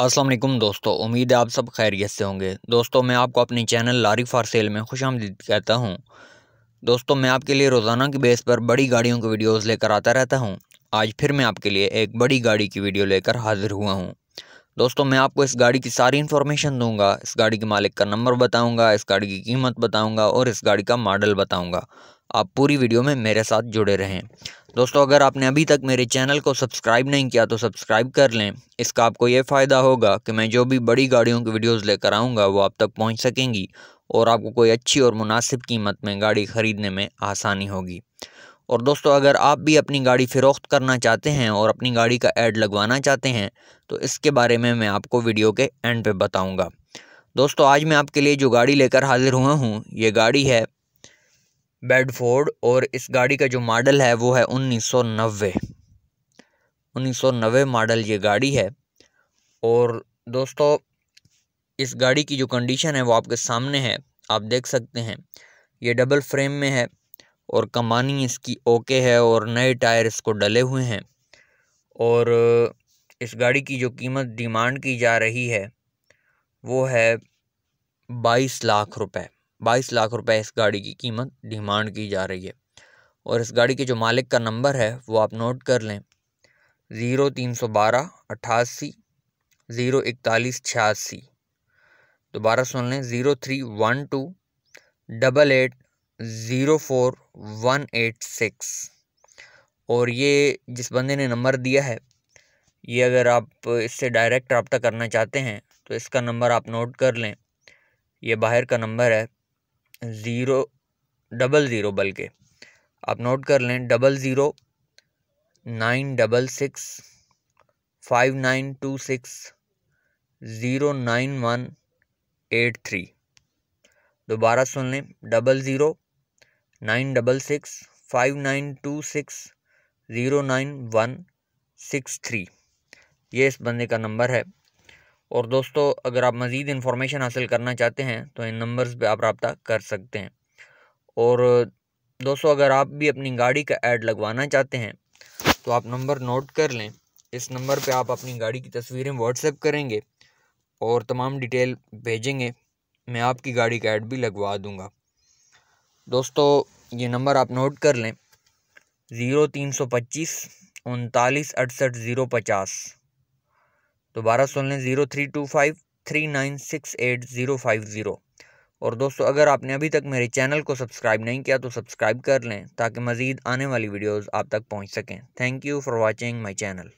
असलम दोस्तों उम्मीद है आप सब खैरियत से होंगे दोस्तों मैं आपको अपने चैनल लारी फार सेल में खुश आमदीद कहता हूँ दोस्तों मैं आपके लिए रोज़ाना की बेस पर बड़ी गाड़ियों की वीडियोस लेकर आता रहता हूँ आज फिर मैं आपके लिए एक बड़ी गाड़ी की वीडियो लेकर हाजिर हुआ हूँ दोस्तों मैं आपको इस गाड़ी की सारी इन्फॉर्मेशन दूंगा इस गाड़ी के मालिक का नंबर बताऊंगा इस गाड़ी की कीमत बताऊंगा और इस गाड़ी का मॉडल बताऊंगा आप पूरी वीडियो में मेरे साथ जुड़े रहें दोस्तों अगर आपने अभी तक मेरे चैनल को सब्सक्राइब नहीं किया तो सब्सक्राइब कर लें इसका आपको ये फ़ायदा होगा कि मैं जो भी बड़ी गाड़ियों की वीडियोज़ लेकर आऊँगा वो आप तक पहुँच सकेंगी और आपको कोई अच्छी और मुनासिब कीमत में गाड़ी ख़रीदने में आसानी होगी और दोस्तों अगर आप भी अपनी गाड़ी फ़रोख्त करना चाहते हैं और अपनी गाड़ी का ऐड लगवाना चाहते हैं तो इसके बारे में मैं आपको वीडियो के एंड पे बताऊंगा दोस्तों आज मैं आपके लिए जो गाड़ी लेकर हाजिर हुआ हूँ ये गाड़ी है बेडफोर्ड और इस गाड़ी का जो मॉडल है वो है उन्नीस सौ मॉडल ये गाड़ी है और दोस्तों इस गाड़ी की जो कंडीशन है वो आपके सामने है आप देख सकते हैं ये डबल फ्रेम में है और कमानी इसकी ओके है और नए टायर इसको डले हुए हैं और इस गाड़ी की जो कीमत डिमांड की जा रही है वो है बाईस लाख रुपए बाईस लाख रुपए इस गाड़ी की कीमत डिमांड की जा रही है और इस गाड़ी के जो मालिक का नंबर है वो आप नोट कर लें ज़ीरो तीन सौ बारह अट्ठासी ज़ीरो इकतालीस छियासी दोबारा सुन लें zero three one two double eight zero four one eight six और ये जिस बंदे ने नंबर दिया है ये अगर आप इससे डायरेक्ट रबता करना चाहते हैं तो इसका नंबर आप नोट कर लें ये बाहर का नंबर है ज़ीरो डबल ज़ीरो बल्कि आप नोट कर लें double zero nine double six five nine two six zero nine one eight three दोबारा सुन लें double zero nine double six five nine two six zero nine one six three ये इस बंदे का नंबर है और दोस्तों अगर आप मज़ीद इन्फॉर्मेशन हासिल करना चाहते हैं तो इन नंबर्स पे आप रबता कर सकते हैं और दोस्तों अगर आप भी अपनी गाड़ी का ऐड लगवाना चाहते हैं तो आप नंबर नोट कर लें इस नंबर पे आप अपनी गाड़ी की तस्वीरें व्हाट्सएप करेंगे और तमाम डिटेल भेजेंगे मैं आपकी गाड़ी का ऐड भी लगवा दूँगा दोस्तों ये नंबर आप नोट कर लें ज़ीरो तीन सौ पच्चीस उनतालीस अड़सठ ज़ीरो पचास दोबारा सुन लें zero three two five three nine six eight zero five zero और दोस्तों अगर आपने अभी तक मेरे चैनल को सब्सक्राइब नहीं किया तो सब्सक्राइब कर लें ताकि मज़ीद आने वाली वीडियोज़ आप तक पहुँच सकें thank you for watching my channel